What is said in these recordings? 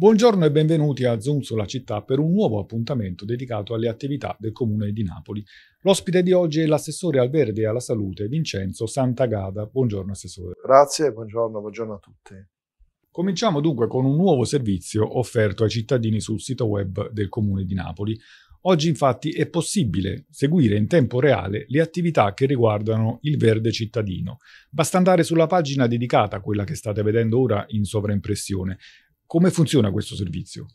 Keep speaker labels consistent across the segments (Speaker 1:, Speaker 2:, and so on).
Speaker 1: Buongiorno e benvenuti a Zoom sulla città per un nuovo appuntamento dedicato alle attività del Comune di Napoli. L'ospite di oggi è l'assessore al verde e alla salute Vincenzo Santagada. Buongiorno assessore. Grazie, buongiorno, buongiorno a tutti. Cominciamo dunque con un nuovo servizio offerto ai cittadini sul sito web del Comune di Napoli. Oggi infatti è possibile seguire in tempo reale le attività che riguardano il verde cittadino. Basta andare sulla pagina dedicata a quella che state vedendo ora in sovraimpressione, come funziona questo servizio?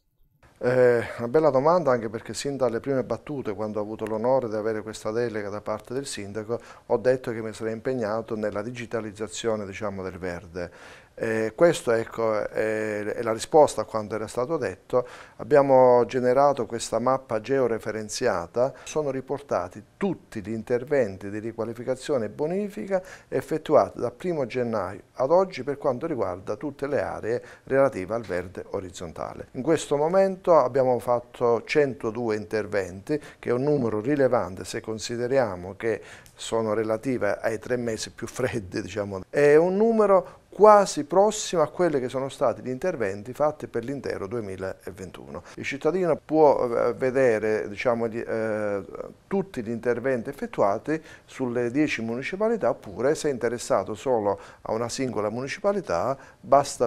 Speaker 2: Eh, una bella domanda anche perché sin dalle prime battute, quando ho avuto l'onore di avere questa delega da parte del sindaco, ho detto che mi sarei impegnato nella digitalizzazione diciamo, del verde eh, questa ecco, è, è, la risposta a quanto era stato detto. Abbiamo generato questa mappa georeferenziata, sono riportati tutti gli interventi di riqualificazione e bonifica effettuati dal 1 gennaio ad oggi per quanto riguarda tutte le aree relative al verde orizzontale. In questo momento abbiamo fatto 102 interventi, che è un numero rilevante se consideriamo che sono relative ai tre mesi più freddi, diciamo. è un numero quasi prossima a quelli che sono stati gli interventi fatti per l'intero 2021. Il cittadino può eh, vedere diciamo, eh, tutti gli interventi effettuati sulle 10 municipalità oppure se è interessato solo a una singola municipalità basta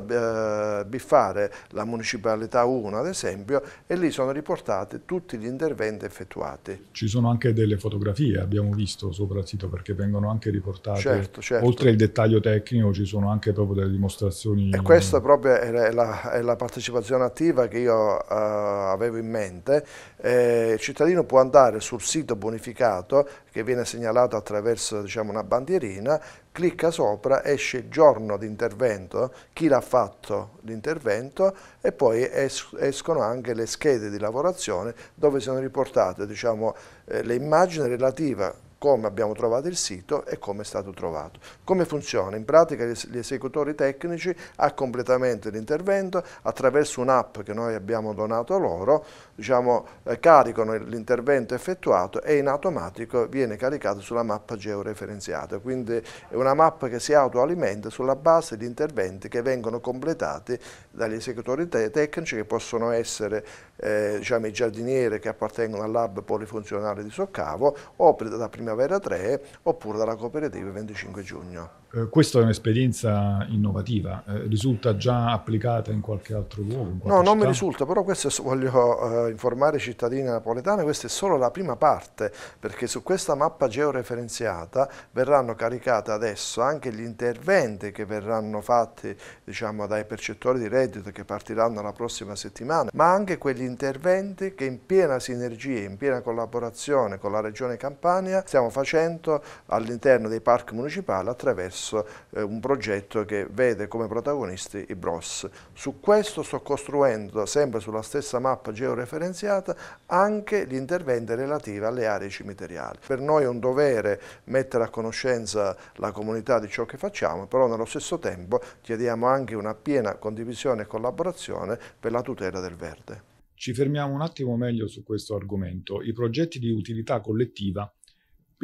Speaker 2: eh, biffare la municipalità 1 ad esempio e lì sono riportati tutti gli interventi
Speaker 1: effettuati. Ci sono anche delle fotografie, abbiamo visto sopra il sito perché vengono anche riportate, certo, certo. oltre il dettaglio tecnico ci sono anche proprio delle dimostrazioni. E questa
Speaker 2: proprio è la, è la partecipazione attiva che io uh, avevo in mente. Eh, il cittadino può andare sul sito bonificato che viene segnalato attraverso diciamo, una bandierina, clicca sopra, esce il giorno di intervento, chi l'ha fatto l'intervento e poi es escono anche le schede di lavorazione dove sono riportate diciamo, eh, le immagini relative come abbiamo trovato il sito e come è stato trovato. Come funziona? In pratica gli esecutori tecnici a completamento dell'intervento attraverso un'app che noi abbiamo donato loro diciamo, eh, caricano l'intervento effettuato e in automatico viene caricato sulla mappa georeferenziata. Quindi è una mappa che si autoalimenta sulla base di interventi che vengono completati dagli esecutori te tecnici che possono essere eh, diciamo, i giardinieri che appartengono al lab polifunzionale di Soccavo o da prima Primavera 3 oppure dalla cooperativa il 25 giugno.
Speaker 1: Eh, questa è un'esperienza innovativa, eh, risulta già applicata in qualche altro luogo? Qualche no, città? non mi
Speaker 2: risulta, però questo voglio eh, informare i cittadini napoletani, questa è solo la prima parte, perché su questa mappa georeferenziata verranno caricate adesso anche gli interventi che verranno fatti diciamo, dai percettori di reddito che partiranno la prossima settimana, ma anche quegli interventi che in piena sinergia, in piena collaborazione con la Regione Campania stiamo stiamo facendo all'interno dei parchi municipali attraverso eh, un progetto che vede come protagonisti i BROS. Su questo sto costruendo, sempre sulla stessa mappa georeferenziata, anche gli interventi relativi alle aree cimiteriali. Per noi è un dovere mettere a conoscenza la comunità di ciò che facciamo, però nello stesso tempo chiediamo anche una piena condivisione e collaborazione per la tutela del verde.
Speaker 1: Ci fermiamo un attimo meglio su questo argomento. I progetti di utilità collettiva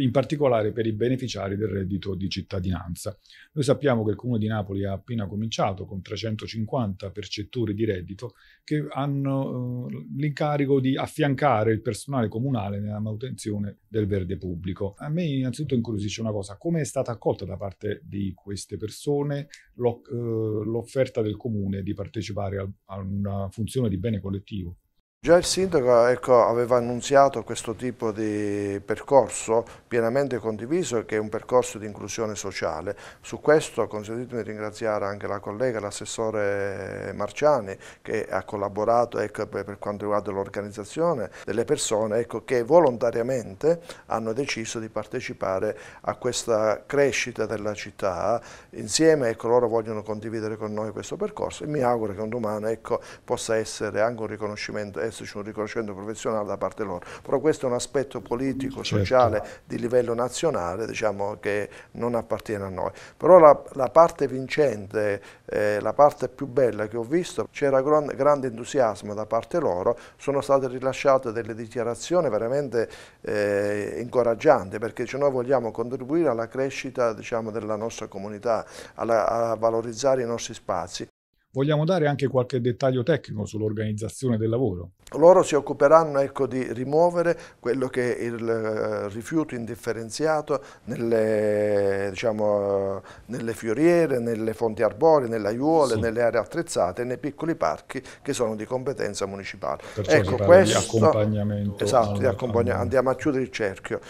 Speaker 1: in particolare per i beneficiari del reddito di cittadinanza. Noi sappiamo che il Comune di Napoli ha appena cominciato con 350 percettori di reddito che hanno eh, l'incarico di affiancare il personale comunale nella manutenzione del verde pubblico. A me innanzitutto incuriosisce una cosa, come è stata accolta da parte di queste persone eh, l'offerta del Comune di partecipare a una funzione di bene collettivo?
Speaker 2: Già il sindaco ecco, aveva annunziato questo tipo di percorso pienamente condiviso che è un percorso di inclusione sociale. Su questo consentitemi di ringraziare anche la collega, l'assessore Marciani che ha collaborato ecco, per quanto riguarda l'organizzazione delle persone ecco, che volontariamente hanno deciso di partecipare a questa crescita della città. Insieme ecco, loro vogliono condividere con noi questo percorso e mi auguro che un domani ecco, possa essere anche un riconoscimento adesso c'è un riconoscimento professionale da parte loro, però questo è un aspetto politico, certo. sociale, di livello nazionale diciamo, che non appartiene a noi. Però la, la parte vincente, eh, la parte più bella che ho visto, c'era gran, grande entusiasmo da parte loro, sono state rilasciate delle dichiarazioni veramente eh, incoraggianti perché cioè, noi vogliamo contribuire alla crescita diciamo, della nostra comunità, alla, a valorizzare i nostri spazi.
Speaker 1: Vogliamo dare anche qualche dettaglio tecnico sull'organizzazione del lavoro?
Speaker 2: Loro si occuperanno ecco, di rimuovere quello che è il eh, rifiuto indifferenziato nelle, diciamo, nelle fioriere, nelle fonti arboree, nelle aiuole, sì. nelle aree attrezzate, e nei piccoli parchi che sono di competenza municipale. Perciò ecco, questo... di accompagnamento. Esatto, al, di accompagnamento. andiamo a chiudere il cerchio.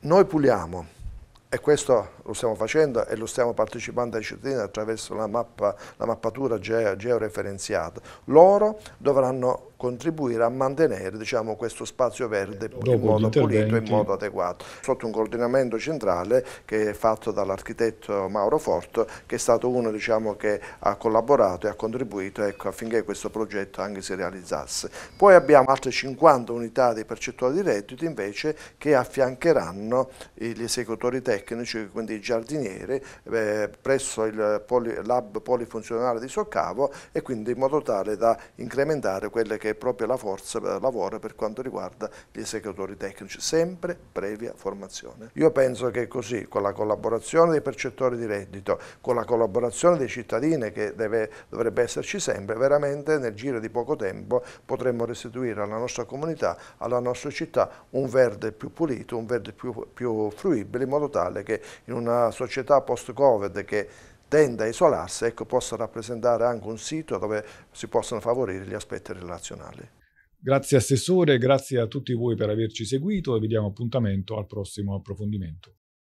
Speaker 2: Noi puliamo e questo lo stiamo facendo e lo stiamo partecipando ai cittadini attraverso la, mappa, la mappatura ge georeferenziata. Loro dovranno contribuire a mantenere diciamo, questo spazio verde in modo pulito, in modo adeguato, sotto un coordinamento centrale che è fatto dall'architetto Mauro Forto che è stato uno diciamo, che ha collaborato e ha contribuito ecco, affinché questo progetto anche si realizzasse. Poi abbiamo altre 50 unità di percettuali di reddito invece che affiancheranno gli esecutori tecnici, quindi i giardinieri, eh, presso il poli, lab polifunzionale di Soccavo e quindi in modo tale da incrementare quelle che è proprio la forza per eh, lavoro per quanto riguarda gli esecutori tecnici, sempre previa formazione. Io penso che così, con la collaborazione dei percettori di reddito, con la collaborazione dei cittadini che deve, dovrebbe esserci sempre, veramente nel giro di poco tempo potremmo restituire alla nostra comunità, alla nostra città un verde più pulito, un verde più, più fruibile, in modo tale che in una società post-Covid che tende a isolarsi, ecco, possa rappresentare anche un sito dove si possono favorire gli aspetti relazionali.
Speaker 1: Grazie Assessore, grazie a tutti voi per averci seguito e vi diamo appuntamento al prossimo approfondimento.